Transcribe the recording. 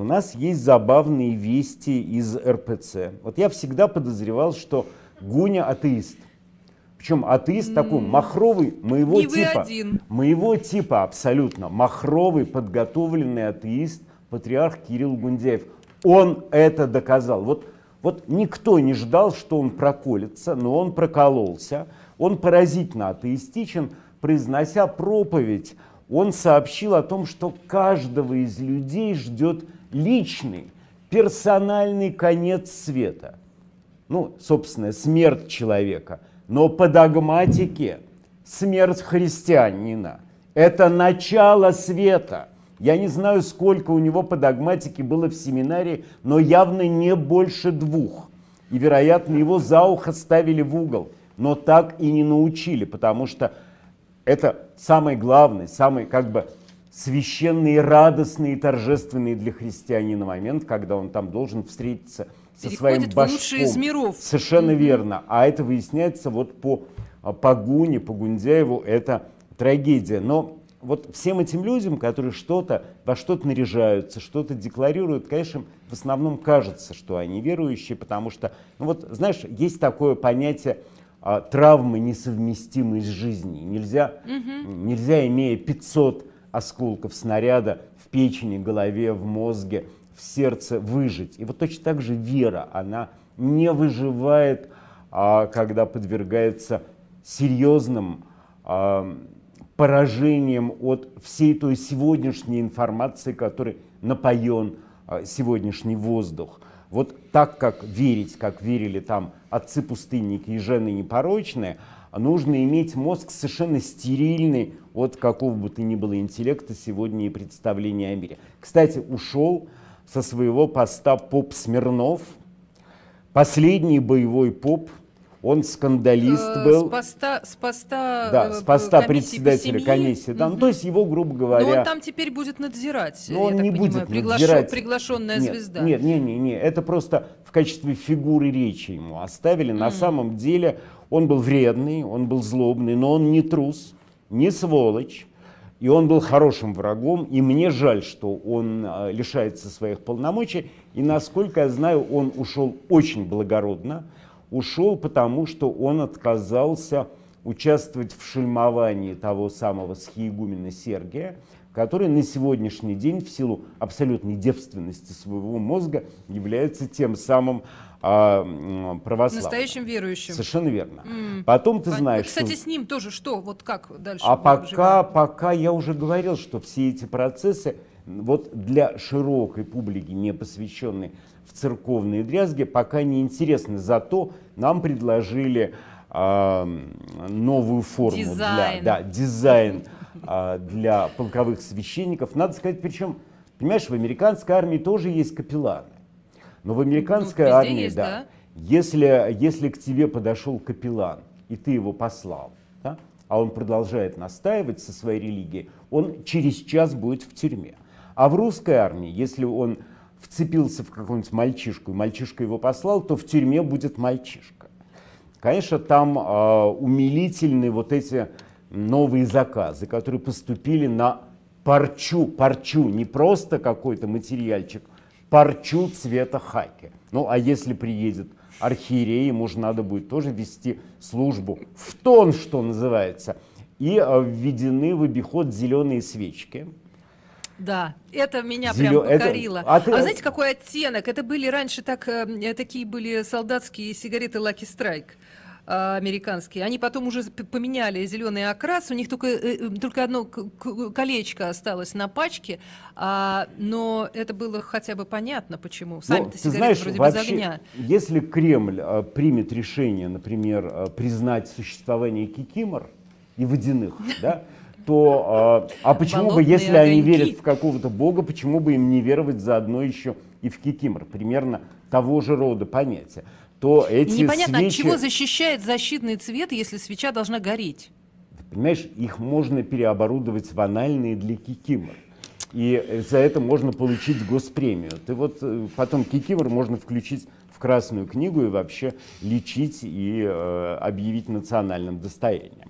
У нас есть забавные вести из РПЦ. Вот я всегда подозревал, что Гуня атеист. Причем атеист такой махровый, моего Не типа. один. Моего типа абсолютно. Махровый, подготовленный атеист, патриарх Кирилл Гундяев. Он это доказал. Вот, вот никто не ждал, что он проколется, но он прокололся. Он поразительно атеистичен, произнося проповедь. Он сообщил о том, что каждого из людей ждет личный, персональный конец света. Ну, собственно, смерть человека. Но по догматике смерть христианина – это начало света. Я не знаю, сколько у него по догматике было в семинаре, но явно не больше двух. И, вероятно, его за ухо ставили в угол, но так и не научили, потому что это самый главный, самый как бы священный, радостный и торжественный для христианина момент, когда он там должен встретиться со своим башком. из миров. Совершенно mm-hmm. верно. А это выясняется вот по а, Пагуне, по Гундяеву, это трагедия. Но вот всем этим людям, которые что-то, во что-то наряжаются, что-то декларируют, конечно, в основном кажется, что они верующие, потому что, ну вот, знаешь, есть такое понятие а, травмы несовместимой с жизнью. Нельзя, угу. нельзя, имея 500 осколков снаряда в печени, голове, в мозге, в сердце выжить. И вот точно так же вера, она не выживает, а, когда подвергается серьезным а, поражением от всей той сегодняшней информации, которой напоен а, сегодняшний воздух. Вот так как верить, как верили там отцы пустынники и жены непорочные, нужно иметь мозг совершенно стерильный от какого бы то ни было интеллекта сегодня и представления о мире. Кстати, ушел со своего поста поп Смирнов, последний боевой поп он скандалист э, был. С поста, с поста, да, э, с поста комиссии председателя по комиссии. Да, ну, то есть его, грубо говоря... Но он там теперь будет надзирать, но он не будет понимаю, надзирать. приглашенная нет, звезда. Нет, нет, нет, нет, это просто в качестве фигуры речи ему оставили. Mm. На самом деле он был вредный, он был злобный, но он не трус, не сволочь. И он был хорошим врагом, и мне жаль, что он а, лишается своих полномочий. И насколько я знаю, он ушел очень благородно ушел, потому что он отказался участвовать в шельмовании того самого схиегумена Сергия, который на сегодняшний день в силу абсолютной девственности своего мозга является тем самым а, православным. Настоящим верующим. Совершенно верно. Mm. Потом ты а, знаешь... Ну, кстати, что... с ним тоже что? Вот как дальше? А пока, пока я уже говорил, что все эти процессы вот для широкой публики, не посвященной в церковные дрязги, пока не интересны. Зато нам предложили э, новую форму, дизайн. Для, да, дизайн э, для полковых священников. Надо сказать, причем, понимаешь, в американской армии тоже есть капелланы. Но в американской ну, армии, есть, да, да? Если, если к тебе подошел капеллан, и ты его послал, да, а он продолжает настаивать со своей религией, он через час будет в тюрьме. А в русской армии, если он вцепился в какую нибудь мальчишку, и мальчишка его послал, то в тюрьме будет мальчишка. Конечно, там э, а, умилительны вот эти новые заказы, которые поступили на парчу, парчу, не просто какой-то материальчик, парчу цвета хаки. Ну, а если приедет архиерей, ему же надо будет тоже вести службу в тон, что называется. И а, введены в обиход зеленые свечки – да, это меня Зелё... прям покорило. Это... А, ты... а знаете, какой оттенок? Это были раньше так, эм, э, такие были солдатские сигареты Lucky Strike а, американские. Они потом уже поменяли зеленый окрас, у них только, э, э, только одно колечко осталось на пачке, а, но это было хотя бы понятно, почему. Сами-то сигареты знаешь, вроде вообще, без огня. Если Кремль а, примет решение, например, а, признать существование кикимор и водяных, да, что а, а почему Болотные бы, если огоньки. они верят в какого-то бога, почему бы им не веровать заодно еще и в кикимор, примерно того же рода понятия, то эти и Непонятно, свечи... от чего защищает защитный цвет, если свеча должна гореть? Понимаешь, их можно переоборудовать в анальные для кикимор. И за это можно получить госпремию. Ты вот э, потом кикимор можно включить в Красную книгу и вообще лечить и э, объявить национальным достоянием.